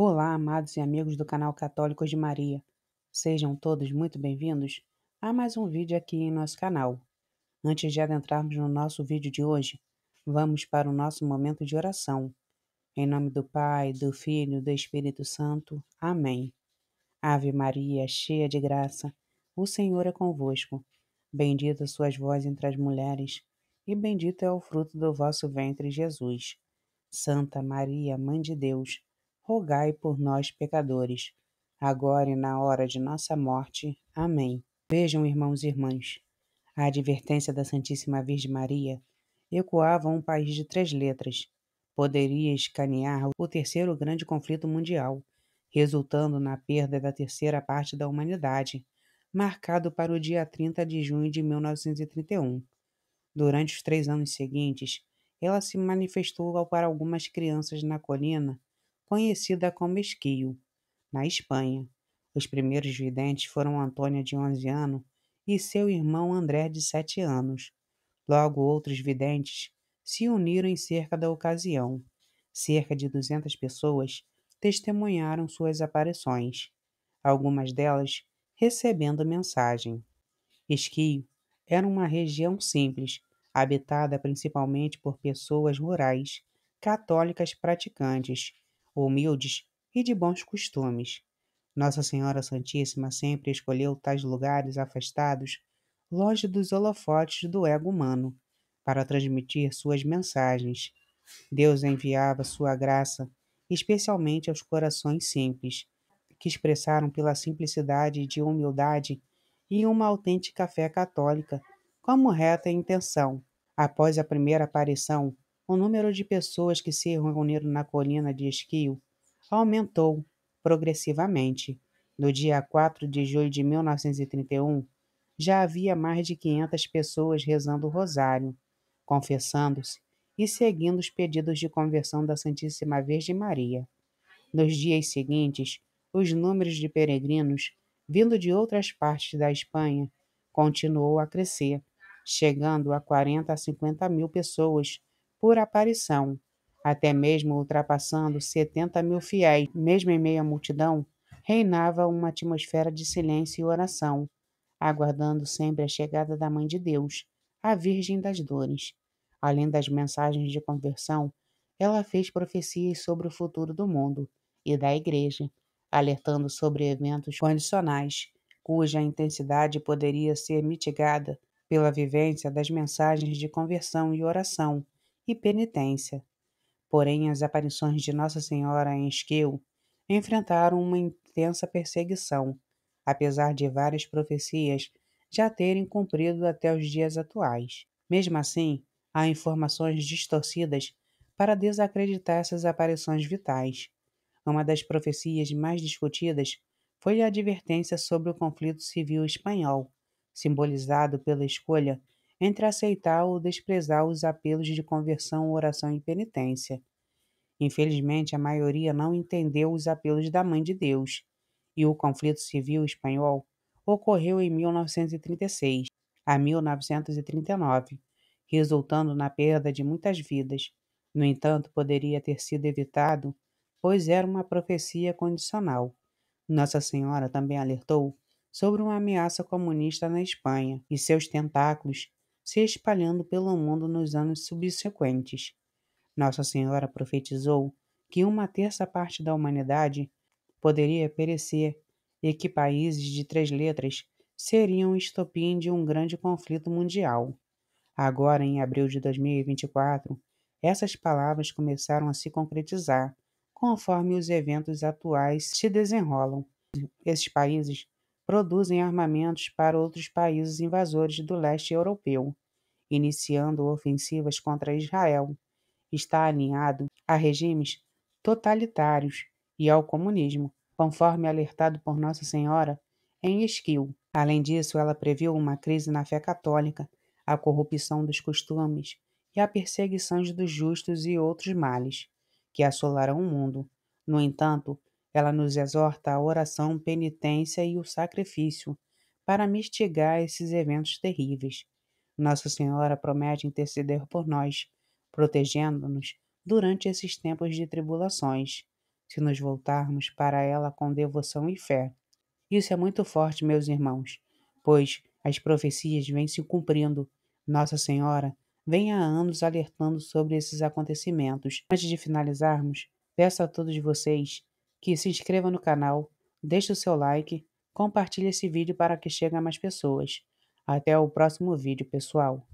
Olá, amados e amigos do canal Católicos de Maria. Sejam todos muito bem-vindos a mais um vídeo aqui em nosso canal. Antes de adentrarmos no nosso vídeo de hoje, vamos para o nosso momento de oração. Em nome do Pai, do Filho e do Espírito Santo. Amém. Ave Maria, cheia de graça, o Senhor é convosco. Bendita sois vós entre as mulheres, e bendito é o fruto do vosso ventre, Jesus. Santa Maria, Mãe de Deus, rogai por nós, pecadores, agora e na hora de nossa morte. Amém. Vejam, irmãos e irmãs, a advertência da Santíssima Virgem Maria ecoava um país de três letras. Poderia escanear o terceiro grande conflito mundial, resultando na perda da terceira parte da humanidade, marcado para o dia 30 de junho de 1931. Durante os três anos seguintes, ela se manifestou para algumas crianças na colina conhecida como Esquio, na Espanha. Os primeiros videntes foram Antônia de 11 anos e seu irmão André de 7 anos. Logo, outros videntes se uniram em cerca da ocasião. Cerca de 200 pessoas testemunharam suas aparições, algumas delas recebendo mensagem. Esquio era uma região simples, habitada principalmente por pessoas rurais, católicas praticantes, humildes e de bons costumes. Nossa Senhora Santíssima sempre escolheu tais lugares afastados, longe dos holofotes do ego humano, para transmitir suas mensagens. Deus enviava sua graça especialmente aos corações simples, que expressaram pela simplicidade de humildade e uma autêntica fé católica como reta intenção. Após a primeira aparição, o número de pessoas que se reuniram na colina de Esquio aumentou progressivamente. No dia 4 de julho de 1931, já havia mais de 500 pessoas rezando o rosário, confessando-se e seguindo os pedidos de conversão da Santíssima Virgem Maria. Nos dias seguintes, os números de peregrinos vindo de outras partes da Espanha continuou a crescer, chegando a 40 a 50 mil pessoas por aparição, até mesmo ultrapassando 70 mil fiéis, mesmo em meio à multidão, reinava uma atmosfera de silêncio e oração, aguardando sempre a chegada da Mãe de Deus, a Virgem das Dores. Além das mensagens de conversão, ela fez profecias sobre o futuro do mundo e da Igreja, alertando sobre eventos condicionais, cuja intensidade poderia ser mitigada pela vivência das mensagens de conversão e oração e penitência. Porém, as aparições de Nossa Senhora em Esquil enfrentaram uma intensa perseguição, apesar de várias profecias já terem cumprido até os dias atuais. Mesmo assim, há informações distorcidas para desacreditar essas aparições vitais. Uma das profecias mais discutidas foi a advertência sobre o conflito civil espanhol, simbolizado pela escolha entre aceitar ou desprezar os apelos de conversão, oração e penitência. Infelizmente, a maioria não entendeu os apelos da Mãe de Deus, e o conflito civil espanhol ocorreu em 1936 a 1939, resultando na perda de muitas vidas. No entanto, poderia ter sido evitado, pois era uma profecia condicional. Nossa Senhora também alertou sobre uma ameaça comunista na Espanha e seus tentáculos se espalhando pelo mundo nos anos subsequentes. Nossa Senhora profetizou que uma terça parte da humanidade poderia perecer e que países de três letras seriam estopim de um grande conflito mundial. Agora, em abril de 2024, essas palavras começaram a se concretizar conforme os eventos atuais se desenrolam. Esses países produzem armamentos para outros países invasores do leste europeu, iniciando ofensivas contra Israel. Está alinhado a regimes totalitários e ao comunismo, conforme alertado por Nossa Senhora em Esquil. Além disso, ela previu uma crise na fé católica, a corrupção dos costumes e a perseguição dos justos e outros males que assolarão o mundo. No entanto, ela nos exorta à oração, penitência e o sacrifício para mitigar esses eventos terríveis. Nossa Senhora promete interceder por nós, protegendo-nos durante esses tempos de tribulações, se nos voltarmos para ela com devoção e fé. Isso é muito forte, meus irmãos, pois as profecias vêm se cumprindo. Nossa Senhora vem há anos alertando sobre esses acontecimentos. Antes de finalizarmos, peço a todos vocês que se inscreva no canal, deixe o seu like, compartilhe esse vídeo para que chegue a mais pessoas. Até o próximo vídeo, pessoal!